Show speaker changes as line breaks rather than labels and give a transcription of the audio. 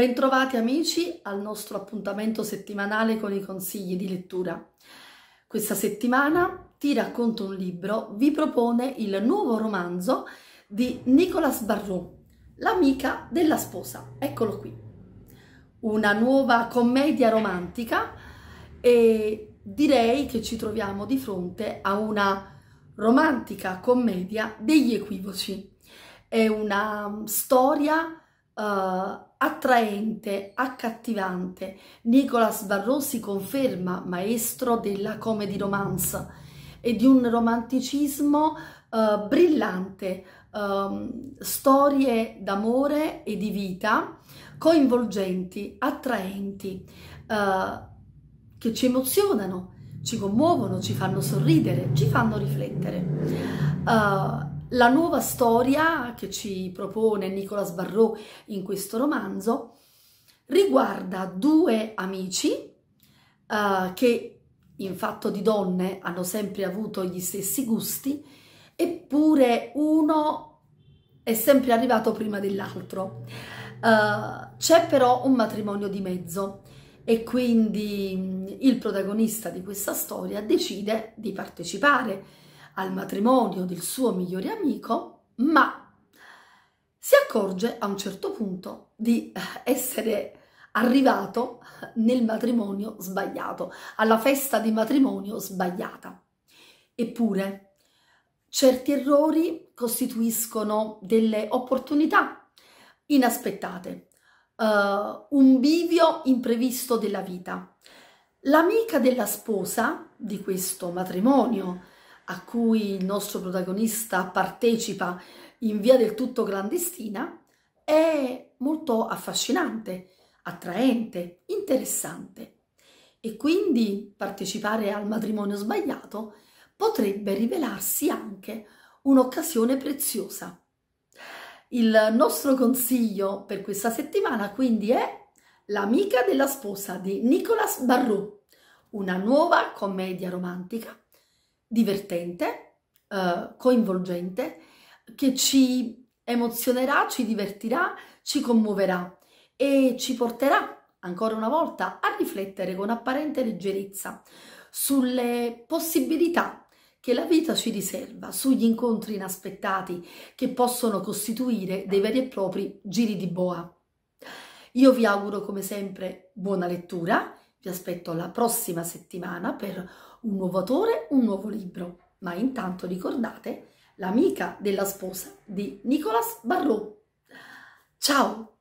Bentrovati amici al nostro appuntamento settimanale con i consigli di lettura. Questa settimana Ti racconto un libro vi propone il nuovo romanzo di Nicolas Barrault, L'amica della sposa. Eccolo qui. Una nuova commedia romantica e direi che ci troviamo di fronte a una romantica commedia degli equivoci. È una storia Uh, attraente, accattivante. Nicolas Barrò si conferma maestro della comedy romance e di un romanticismo uh, brillante, um, storie d'amore e di vita coinvolgenti, attraenti, uh, che ci emozionano, ci commuovono, ci fanno sorridere, ci fanno riflettere. Uh, la nuova storia che ci propone Nicolas Barrault in questo romanzo riguarda due amici uh, che in fatto di donne hanno sempre avuto gli stessi gusti, eppure uno è sempre arrivato prima dell'altro. Uh, c'è però un matrimonio di mezzo e quindi mm, il protagonista di questa storia decide di partecipare al matrimonio del suo migliore amico, ma si accorge a un certo punto di eh, essere arrivato nel matrimonio sbagliato, alla festa di matrimonio sbagliata. Eppure, certi errori costituiscono delle opportunità inaspettate, uh, un bivio imprevisto della vita. L'amica della sposa di questo matrimonio a cui il nostro protagonista partecipa in via del tutto clandestina, è molto affascinante, attraente, interessante e quindi partecipare al matrimonio sbagliato potrebbe rivelarsi anche un'occasione preziosa. Il nostro consiglio per questa settimana quindi è L'amica della sposa di Nicolas Barrault, una nuova commedia romantica divertente, eh, coinvolgente, che ci emozionerà, ci divertirà, ci commuoverà e ci porterà ancora una volta a riflettere con apparente leggerezza sulle possibilità che la vita ci riserva, sugli incontri inaspettati che possono costituire dei veri e propri giri di boa. Io vi auguro come sempre buona lettura vi aspetto la prossima settimana per un nuovo autore, un nuovo libro. Ma intanto ricordate l'amica della sposa di Nicolas Barrault. Ciao!